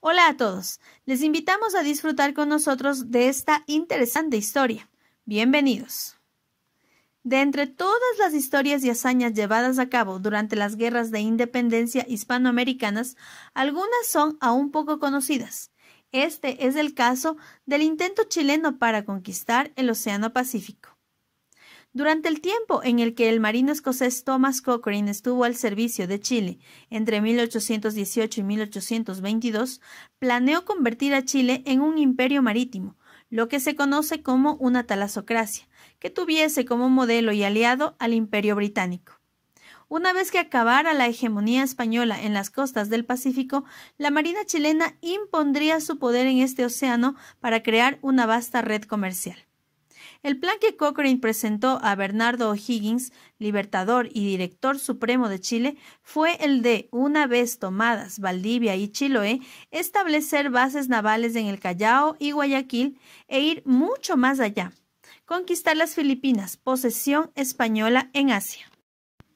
Hola a todos, les invitamos a disfrutar con nosotros de esta interesante historia. Bienvenidos. De entre todas las historias y hazañas llevadas a cabo durante las guerras de independencia hispanoamericanas, algunas son aún poco conocidas. Este es el caso del intento chileno para conquistar el Océano Pacífico. Durante el tiempo en el que el marino escocés Thomas Cochrane estuvo al servicio de Chile, entre 1818 y 1822, planeó convertir a Chile en un imperio marítimo, lo que se conoce como una talasocracia, que tuviese como modelo y aliado al imperio británico. Una vez que acabara la hegemonía española en las costas del Pacífico, la Marina chilena impondría su poder en este océano para crear una vasta red comercial. El plan que Cochrane presentó a Bernardo O'Higgins, libertador y director supremo de Chile, fue el de, una vez tomadas Valdivia y Chiloé, establecer bases navales en el Callao y Guayaquil e ir mucho más allá, conquistar las Filipinas, posesión española en Asia.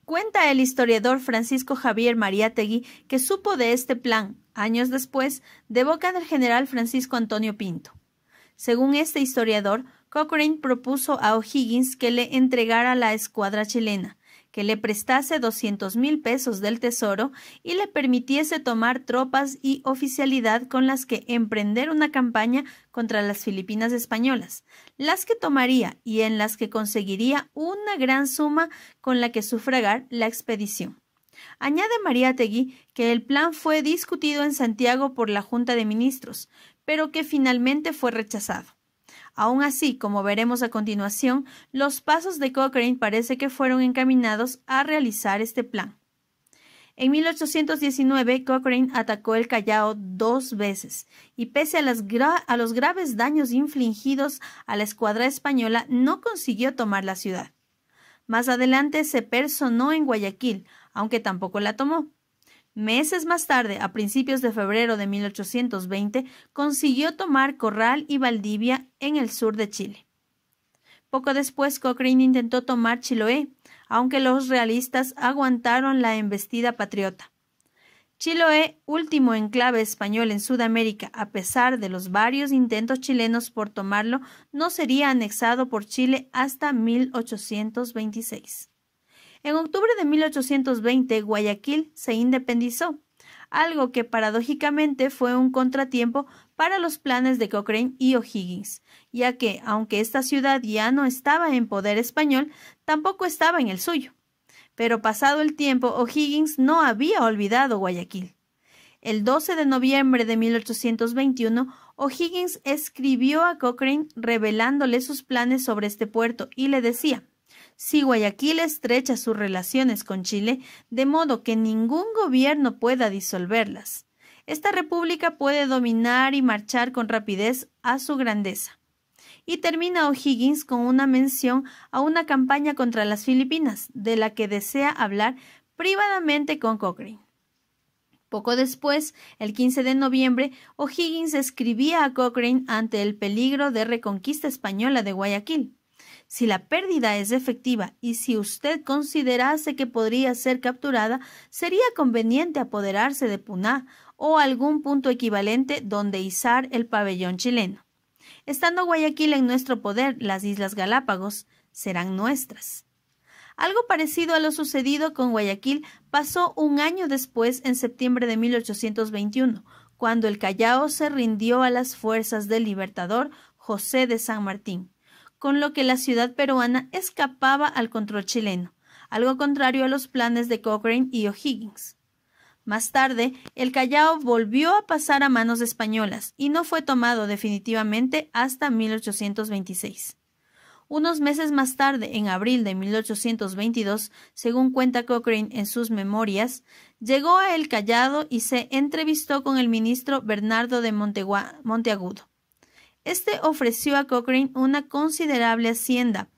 Cuenta el historiador Francisco Javier Mariátegui que supo de este plan, años después, de boca del general Francisco Antonio Pinto. Según este historiador, Cochrane propuso a O'Higgins que le entregara la escuadra chilena, que le prestase doscientos mil pesos del Tesoro y le permitiese tomar tropas y oficialidad con las que emprender una campaña contra las Filipinas españolas, las que tomaría y en las que conseguiría una gran suma con la que sufragar la expedición. Añade María Tegui que el plan fue discutido en Santiago por la Junta de Ministros, pero que finalmente fue rechazado. Aun así, como veremos a continuación, los pasos de Cochrane parece que fueron encaminados a realizar este plan. En 1819, Cochrane atacó el Callao dos veces y pese a, a, los graves daños infligidos a la escuadra española, no consiguió tomar la ciudad. Más adelante se personó en Guayaquil, aunque tampoco la tomó. Meses más tarde, a principios de febrero de 1820, consiguió tomar Corral y Valdivia en el sur de Chile. Poco después, Cochrane intentó tomar Chiloé, aunque los realistas aguantaron la embestida patriota. Chiloé, último enclave español en Sudamérica, a pesar de los varios intentos chilenos por tomarlo, no sería anexado por Chile hasta 1826. En octubre de 1820 Guayaquil se independizó, algo que paradójicamente fue un contratiempo para los planes de Cochrane y O'Higgins, ya que, aunque esta ciudad ya no estaba en poder español, tampoco estaba en el suyo. Pero pasado el tiempo, O'Higgins no había olvidado Guayaquil. El 12 de noviembre de 1821, O'Higgins escribió a Cochrane revelándole sus planes sobre este puerto y le decía si Guayaquil estrecha sus relaciones con Chile, de modo que ningún gobierno pueda disolverlas. Esta república puede dominar y marchar con rapidez a su grandeza. Y termina O'Higgins con una mención a una campaña contra las Filipinas, de la que desea hablar privadamente con Cochrane. Poco después, el 15 de noviembre, O'Higgins escribía a Cochrane ante el peligro de reconquista española de Guayaquil. Si la pérdida es efectiva y si usted considerase que podría ser capturada, sería conveniente apoderarse de Puná o algún punto equivalente donde izar el pabellón chileno. Estando Guayaquil en nuestro poder, las Islas Galápagos serán nuestras. Algo parecido a lo sucedido con Guayaquil pasó un año después, en septiembre de 1821, cuando el Callao se rindió a las fuerzas del libertador José de San Martín con lo que la ciudad peruana escapaba al control chileno, algo contrario a los planes de Cochrane y O'Higgins. Más tarde, el Callao volvió a pasar a manos españolas y no fue tomado definitivamente hasta 1826. Unos meses más tarde, en abril de 1822, según cuenta Cochrane en sus memorias, llegó a El Callado y se entrevistó con el ministro Bernardo de Monteagudo este ofreció a Cochrane una considerable hacienda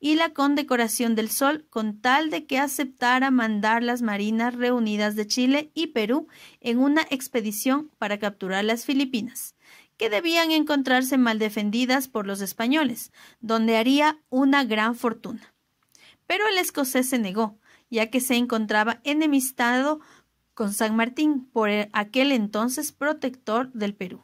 y la condecoración del sol con tal de que aceptara mandar las marinas reunidas de Chile y Perú en una expedición para capturar las Filipinas, que debían encontrarse mal defendidas por los españoles, donde haría una gran fortuna. Pero el escocés se negó, ya que se encontraba enemistado con San Martín, por aquel entonces protector del Perú.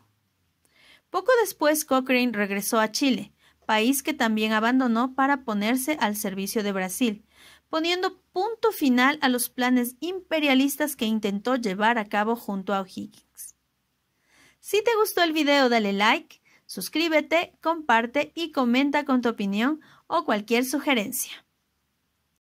Poco después Cochrane regresó a Chile, país que también abandonó para ponerse al servicio de Brasil, poniendo punto final a los planes imperialistas que intentó llevar a cabo junto a O'Higgins. Si te gustó el video dale like, suscríbete, comparte y comenta con tu opinión o cualquier sugerencia.